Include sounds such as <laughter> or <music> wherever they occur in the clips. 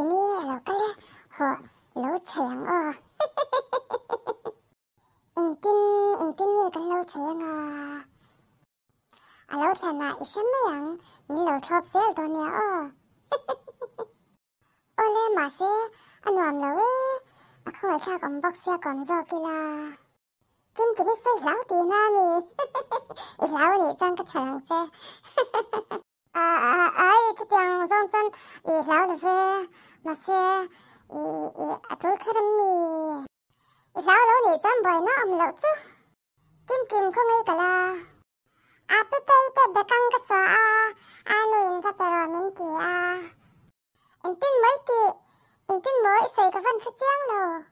กิมีเราก็เลยหอรู้เสียงอ่ะอิงตินอิงตินเนี่ยก็รู้เสียงอ่ะเราแต่น่ะอีฉันไม่ยังมีเราชอบเซลตัวเนี้ยอ่ะโอเล่มาเซอันวามเราเว้ยอะคอยข้ากับบ็อกเซียกับโจกีฬากิมกิมไม่ใช่เหล้าตีหน้ามีอีเหล้านี่จังก็ฉลังเจ à à ấy cái tiếng rong chân ý lão là về 마세 이이 돌카름미 이 라오로니 잠보이나 엄로츠 김김 콩이 갈라 아피테이테 베캉가서 아 아누 인사테로 민티아 인틴 모이티 인틴 모이 소이가 반추치앙로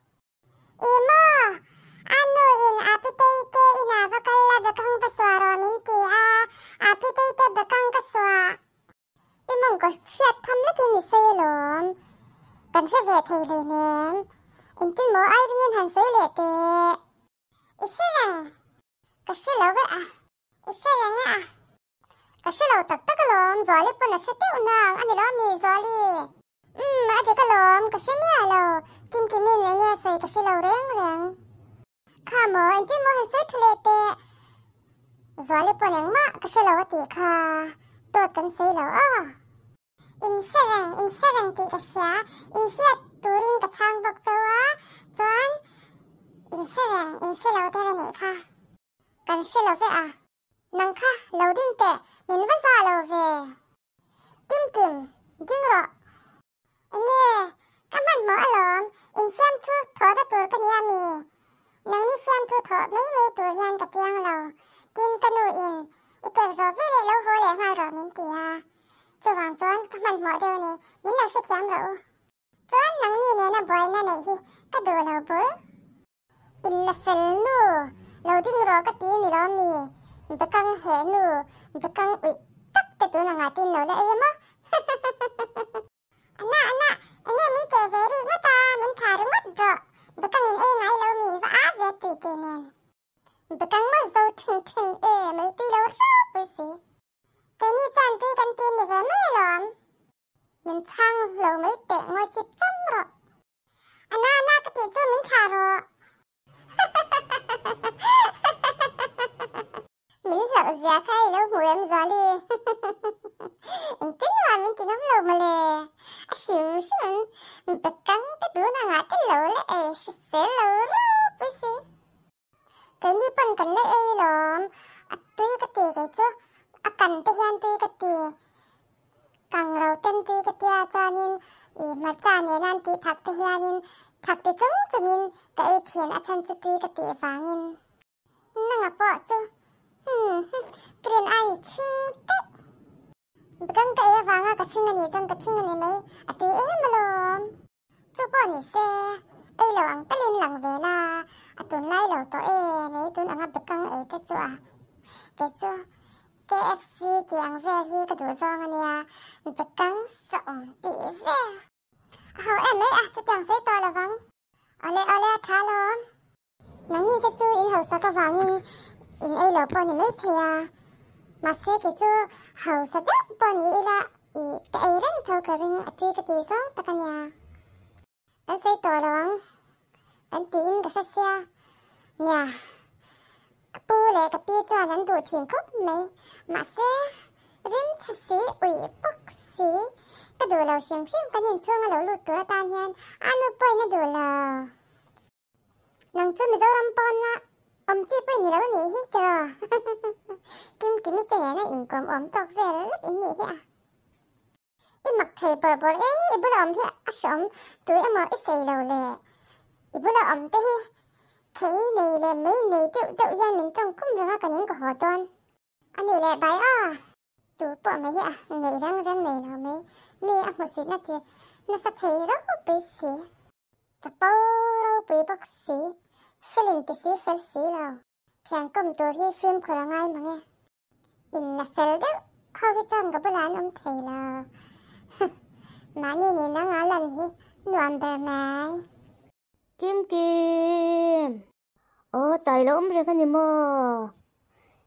이모 아누 인 아피테이테 이나 바칼라 베캉가서로 민티아 아피테이테 베캉가서 이몽 거 취업 탐르긴 있어요 롬 Cần sẽ về thầy lì nèm Em tin mô ai riêng hẳn sấy lệ tệ Ít sẽ rằng Cả sẽ lâu vậy à Ít sẽ rằng à Cả sẽ lâu tập tắc lồm Gió lì bồn là sẽ tiêu nàng Anh đi lo mì gió lì Ừm, ở đây cái lồm Cả sẽ mẹ lâu Kim kim mẹ nè nghe sấy Cả sẽ lâu rèng rèng Khá mô em tin mô hẳn sấy thầy lệ tệ Gió lì bồn là mạ Cả sẽ lâu tệ khá Tốt cần sấy lâu ơ. อินเสซงอินเสซงตีกเสียอินเสียตูรินกับทางบกตัวจวนอินเสซงอินเซโลเทนี่คะกันเซโลเฟอะนังคะะโลดิงเตมินวันซาโลเฟกิมกิมดิงรอันนี้ก็มันหมออารมอินเสียงทูโถดตัวก็เนี่ยมีนังนี่เสียงทูโถไม่ lau chọn nắng ni nè na boy na này hi cái đồ lau bơ in là phèn nu lau tiếng rồi cái tiếng ni lau mi bị căng hẻ nu bị căng ủy tắc cái tụi nàng tin nó là em á <laughs> anh ạ anh ạ anh em mình kể về đi mà ta mình thả được mất 야사이로 보염자리 인텔로 하면 기념 로물레 아시우시는 백강 때도나 하텔 로레 에시셀로 부시 괜히 번 건네 에이롬 아뚜이가 띠겠죠 아깐데 현뚜이가 띠 강로 땐뚜이가 띠아자닌 이 말자네 난띠 박대 현인 박대 정주민 데이친 아찬스 띠가 띠방인 능아뻐죠 음, 그런 아이 칭떼 그런가 애 왕아 그 칭은 예전 그 칭은 애매 아뜨 애물롬 저번 이세 애로 왕 딸린 랑베나 아또 나이로 또 애매 돈 앙아 백강 애 대주아 대주 KFC tiếng về thì cái đồ dòng này bạch căng sộng tỉ về hầu em ấy à cho tiếng sẽ to là vắng ole ole thả lo nắng như cái chú in hầu sao cái vàng in in ai lo pon in thea mà xe cái chú hậu sa đắp pon ý là ý cái ai răng thâu cái răng à, tuy cái tí song ta cái nhà anh xe tổ lòng anh tin cái xe xe nhà bù lệ cái bia cho anh đủ chuyện khóc mấy mà xe rim thật xí ủy bốc xí cái đồ lầu xiêm xiêm cái nhìn chuông lầu lụt tổ là ta nhàn anh nó bơi nó đồ lầu nàng chú mình dâu răm pon lạ 엄지뿐이라고 니히들어 김김이 쟤네는 인검 엄떡 왜를 인니히야 이막 테이블볼 에 이보다 엄히 아숑 둘에 뭐 있어이러울래 이보다 엄대히 케이 네일에 메인 네이드 우야 민정 꿈정아 가는 거 허던 아니래 바이아 두뽀 메야 네이랑 랑 네일하메 메아 무슨 나티 나사 테이라고 베시 자빠라고 베박시 film ti si fel si lo chàng công tur hi phim khờ ngay mà in là fel đó khâu cái chân cái bữa ông thầy là mà nè nè nó ngó lần hi nuông bề mày kim kim ô tài là ông rồi cái gì mà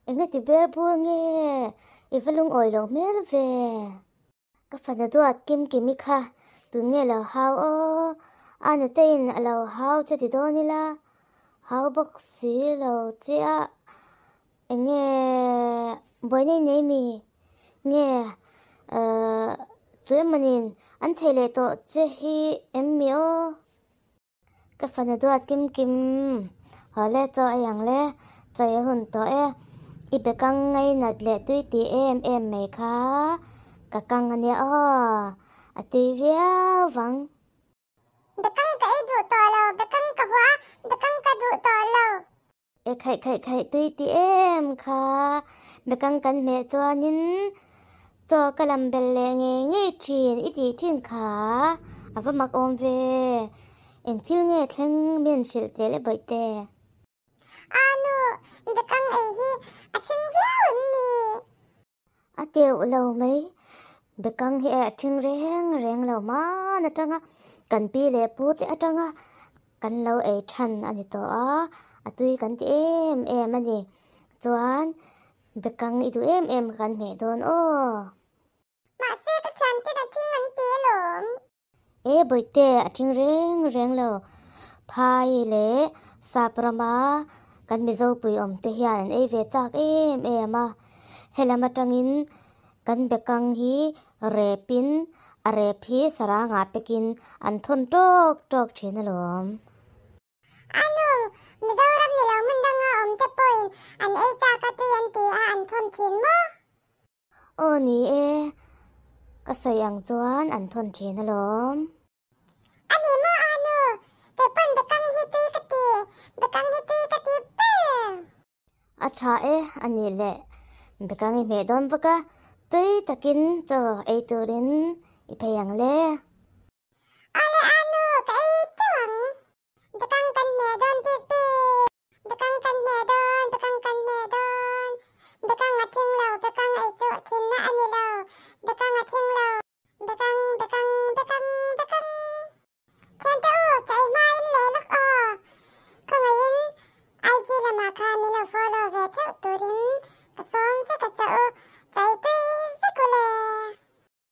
anh ấy thì bé buồn nghe if lung oi lo mel về các fana tu at kim kimi kha tu ne lo anh ở anu tein lo hao chati do ni la hau bok si lo chia nghe bởi nay nay mi nghe ờ, tuổi mình in anh thấy lệ tổ chế hi em mi ô cái phần đó kim kim họ lệ cho ai hàng lệ cho ai hồn tổ e i bé căng ngay nạt lệ tuy tì em em mày khá cả căng anh ô à tì vía vắng bé căng cái đồ tổ lo bé căng cái hoa bekang ka du to lo e khai khai khai tui ti em kha bekang kan me chuanin cho ka lam bel le nge nge thin i ti thin kha ava mak om ve en thil nge theng men shil te le bai te anu bekang ai hi a ching viau mi a teu lo mai bekang he a thing reng reng lo ma na tanga kan à. pi le pu te atanga à, à kan lo e than ani to a atui kan ti em em ani chuan bekang i du em em kan me don o ma se ka than te da thing an te lom e boi te a thing reng reng lo phai le saprama kan mi zo pui om te hian e ve chak em em a helama tangin kan bekang hi repin a à, rep hi sara nga pekin an thon tok tok thin alom Alo, mizoram nilaw man da nga om tepoin. An e taka tuyan tia an thomchin mo? O ni e. Kasayang tuan an thomchin alom. Ani mo ano, tepon dakang hiti kati, dakang hiti kati pa. Atha e, ani le. Bekang i medon baka, tuy takin to e turin ipayang le.